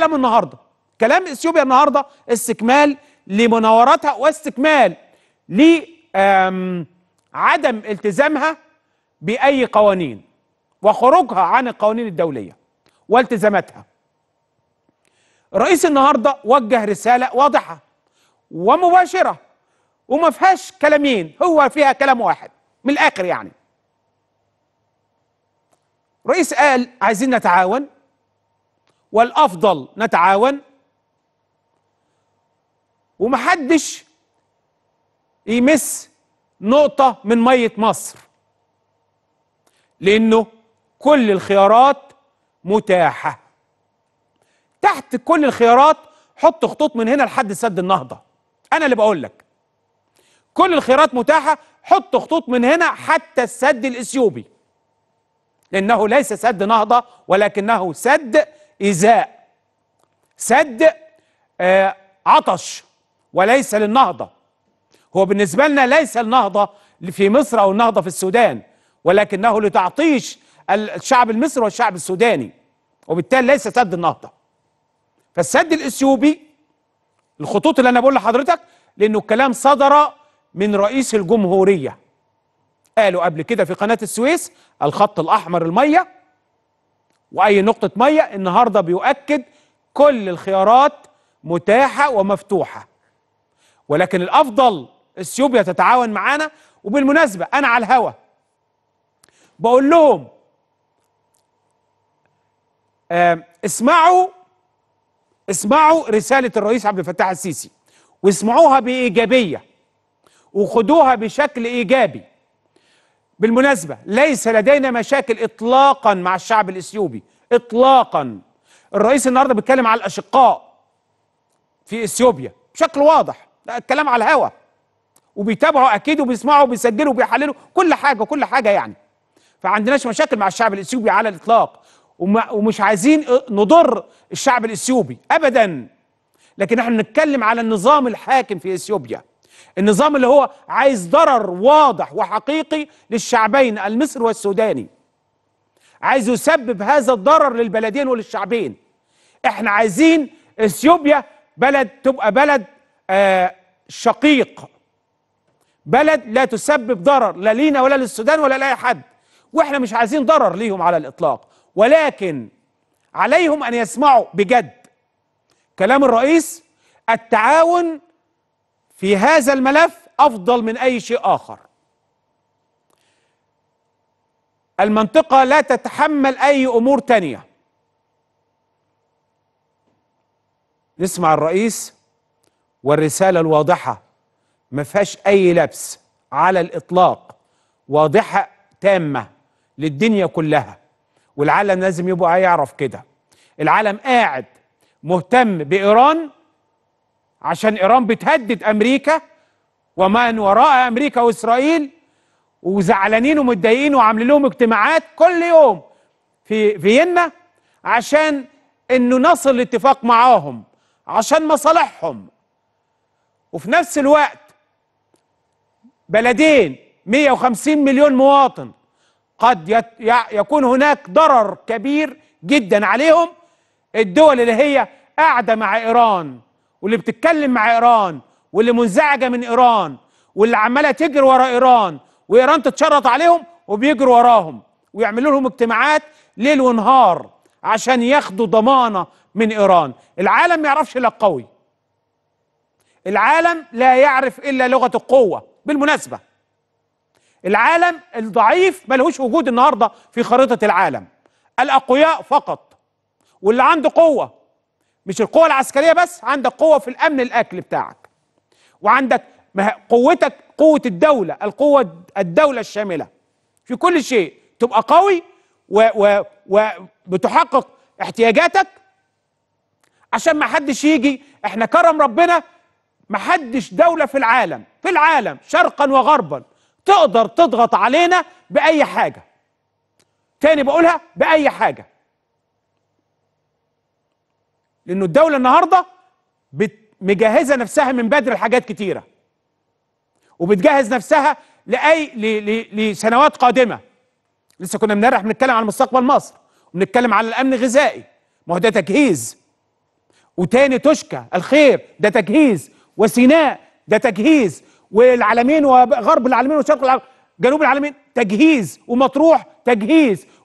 كلام النهارده كلام اثيوبيا النهارده استكمال لمناوراتها واستكمال ل عدم التزامها باي قوانين وخروجها عن القوانين الدوليه والتزاماتها الرئيس النهارده وجه رساله واضحه ومباشره وما فيهاش كلامين هو فيها كلام واحد من الاخر يعني رئيس قال عايزين نتعاون والافضل نتعاون ومحدش يمس نقطه من ميه مصر لانه كل الخيارات متاحه تحت كل الخيارات حط خطوط من هنا لحد سد النهضه انا اللي بقول لك كل الخيارات متاحه حط خطوط من هنا حتى السد الاثيوبي لانه ليس سد نهضه ولكنه سد إزاء سد آه عطش وليس للنهضة هو بالنسبة لنا ليس النهضة في مصر أو النهضة في السودان ولكنه لتعطيش الشعب المصري والشعب السوداني وبالتالي ليس سد النهضة فالسد الإثيوبي الخطوط اللي أنا بقول لحضرتك لأنه الكلام صدر من رئيس الجمهورية قالوا قبل كده في قناة السويس الخط الأحمر المية واي نقطه ميه النهارده بيؤكد كل الخيارات متاحه ومفتوحه ولكن الافضل اثيوبيا تتعاون معانا وبالمناسبه انا على الهوا بقول لهم اسمعوا اسمعوا رساله الرئيس عبد الفتاح السيسي واسمعوها بايجابيه وخدوها بشكل ايجابي بالمناسبة ليس لدينا مشاكل إطلاقا مع الشعب الإثيوبي إطلاقا الرئيس النهاردة بيتكلم على الأشقاء في إثيوبيا بشكل واضح الكلام على الهوى وبيتابعوا أكيد وبيسمعوا وبيسجلوا وبيحللوا كل حاجة كل حاجة يعني فعندناش مشاكل مع الشعب الإثيوبي على الإطلاق ومش عايزين نضر الشعب الإثيوبي أبدا لكن احنا بنتكلم على النظام الحاكم في إثيوبيا النظام اللي هو عايز ضرر واضح وحقيقي للشعبين المصري والسوداني عايز يسبب هذا الضرر للبلدين وللشعبين احنا عايزين اثيوبيا بلد تبقى بلد آه شقيق بلد لا تسبب ضرر لا لينا ولا للسودان ولا لاي حد واحنا مش عايزين ضرر ليهم على الاطلاق ولكن عليهم ان يسمعوا بجد كلام الرئيس التعاون في هذا الملف أفضل من أي شيء آخر المنطقة لا تتحمل أي أمور تانية نسمع الرئيس والرسالة الواضحة ما فيهاش أي لبس على الإطلاق واضحة تامة للدنيا كلها والعالم لازم يبقى يعرف كده العالم قاعد مهتم بإيران عشان ايران بتهدد امريكا ومن وراء امريكا واسرائيل وزعلانين ومتضايقين وعاملين لهم اجتماعات كل يوم في فيينا عشان انه نصل لاتفاق معاهم عشان مصالحهم وفي نفس الوقت بلدين 150 مليون مواطن قد يكون هناك ضرر كبير جدا عليهم الدول اللي هي قاعده مع ايران واللي بتتكلم مع ايران واللي منزعجه من ايران واللي عماله تجري ورا ايران وايران تتشرط عليهم وبيجروا وراهم ويعملوا لهم اجتماعات ليل ونهار عشان ياخدوا ضمانه من ايران العالم ما يعرفش الا القوي العالم لا يعرف الا لغه القوه بالمناسبه العالم الضعيف ما لهوش وجود النهارده في خريطه العالم الاقوياء فقط واللي عنده قوه مش القوة العسكرية بس عندك قوة في الأمن الأكل بتاعك وعندك قوتك قوة الدولة القوة الدولة الشاملة في كل شيء تبقى قوي وبتحقق احتياجاتك عشان ما حدش يجي احنا كرم ربنا ما حدش دولة في العالم في العالم شرقا وغربا تقدر تضغط علينا بأي حاجة تاني بقولها بأي حاجة لانه الدوله النهارده مجهزه نفسها من بدري لحاجات كتيره وبتجهز نفسها لاي لسنوات قادمه لسه كنا امبارح بنتكلم عن مستقبل مصر وبنتكلم على الامن الغذائي ما هو ده تجهيز وتاني تشكى الخير ده تجهيز وسيناء ده تجهيز والعالمين وغرب العالمين وشرق العالمين جنوب العالمين تجهيز ومطروح تجهيز